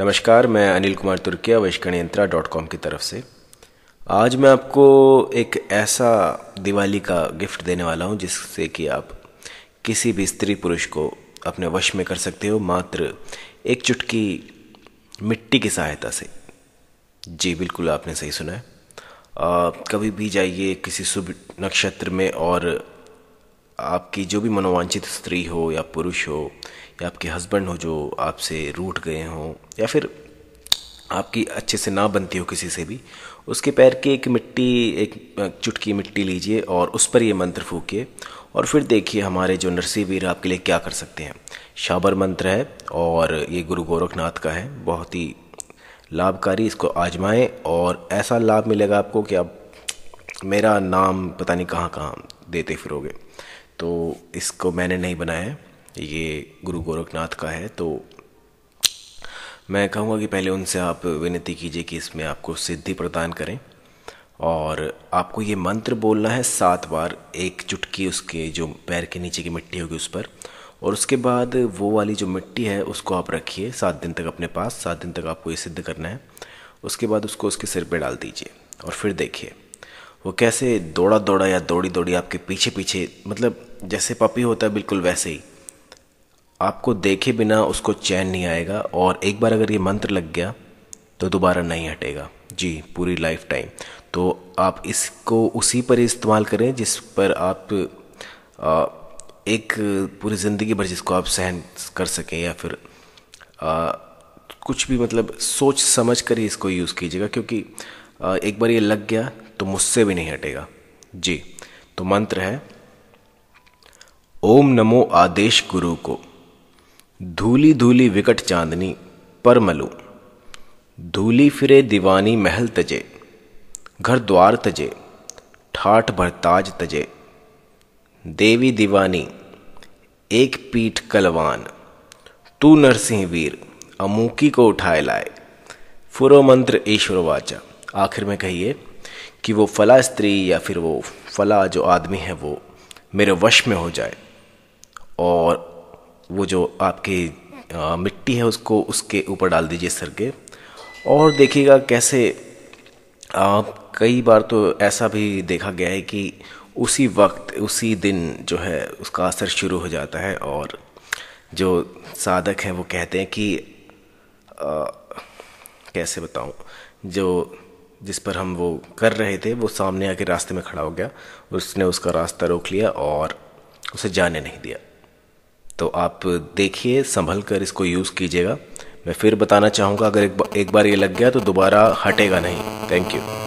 नमस्कार मैं अनिल कुमार तुर्किया वैश्कणयंत्रा डॉट कॉम की तरफ से आज मैं आपको एक ऐसा दिवाली का गिफ्ट देने वाला हूँ जिससे कि आप किसी भी स्त्री पुरुष को अपने वश में कर सकते हो मात्र एक चुटकी मिट्टी की सहायता से जी बिल्कुल आपने सही सुना है आ, कभी भी जाइए किसी शुभ नक्षत्र में और आपकी जो भी मनोवांछित स्त्री हो या पुरुष हो या आपके हस्बैंड हो जो आपसे रूठ गए हों या फिर आपकी अच्छे से ना बनती हो किसी से भी उसके पैर की एक मिट्टी एक चुटकी मिट्टी लीजिए और उस पर ये मंत्र फूकिए और फिर देखिए हमारे जो नरसी वीर आपके लिए क्या कर सकते हैं शाबर मंत्र है और ये गुरु गोरखनाथ का है बहुत ही लाभकारी इसको आजमाएं और ऐसा लाभ मिलेगा आपको कि आप मेरा नाम पता नहीं कहाँ कहाँ देते फिरोगे तो इसको मैंने नहीं बनाया ये गुरु गोरखनाथ का है तो मैं कहूँगा कि पहले उनसे आप विनती कीजिए कि इसमें आपको सिद्धि प्रदान करें और आपको ये मंत्र बोलना है सात बार एक चुटकी उसके जो पैर के नीचे की मिट्टी होगी उस पर और उसके बाद वो वाली जो मिट्टी है उसको आप रखिए सात दिन तक अपने पास सात दिन तक आपको ये सिद्ध करना है उसके बाद उसको उसके सिर पर डाल दीजिए और फिर देखिए वो कैसे दौड़ा दौड़ा या दौड़ी दौड़ी आपके पीछे पीछे मतलब जैसे पपी होता है बिल्कुल वैसे ही आपको देखे बिना उसको चैन नहीं आएगा और एक बार अगर ये मंत्र लग गया तो दोबारा नहीं हटेगा जी पूरी लाइफ टाइम तो आप इसको उसी पर इस्तेमाल करें जिस पर आप आ, एक पूरी ज़िंदगी भर जिसको आप सहन कर सकें या फिर आ, कुछ भी मतलब सोच समझ कर ही इसको यूज़ कीजिएगा क्योंकि आ, एक बार ये लग गया तो मुझसे भी नहीं हटेगा जी तो मंत्र है ओम नमो आदेश गुरु को धूली धूली विकट चांदनी पर मलू धूली फिरे दीवानी महल तजे घर द्वार तजे ठाठ भरताज तजे देवी दीवानी एक पीठ कलवान तू नरसिंह वीर अमूकी को उठाए लाए फुरो मंत्र ईश्वर वाचा आखिर में कहिए कि वो फ़ला स्त्री या फिर वो फ़ला जो आदमी है वो मेरे वश में हो जाए और वो जो आपकी मिट्टी है उसको उसके ऊपर डाल दीजिए सर के और देखिएगा कैसे आ, कई बार तो ऐसा भी देखा गया है कि उसी वक्त उसी दिन जो है उसका असर शुरू हो जाता है और जो साधक हैं वो कहते हैं कि आ, कैसे बताऊं जो जिस पर हम वो कर रहे थे वो सामने आके रास्ते में खड़ा हो गया उसने उसका रास्ता रोक लिया और उसे जाने नहीं दिया तो आप देखिए संभल कर इसको यूज़ कीजिएगा मैं फिर बताना चाहूँगा अगर एक, बार ये लग गया तो दोबारा हटेगा नहीं थैंक यू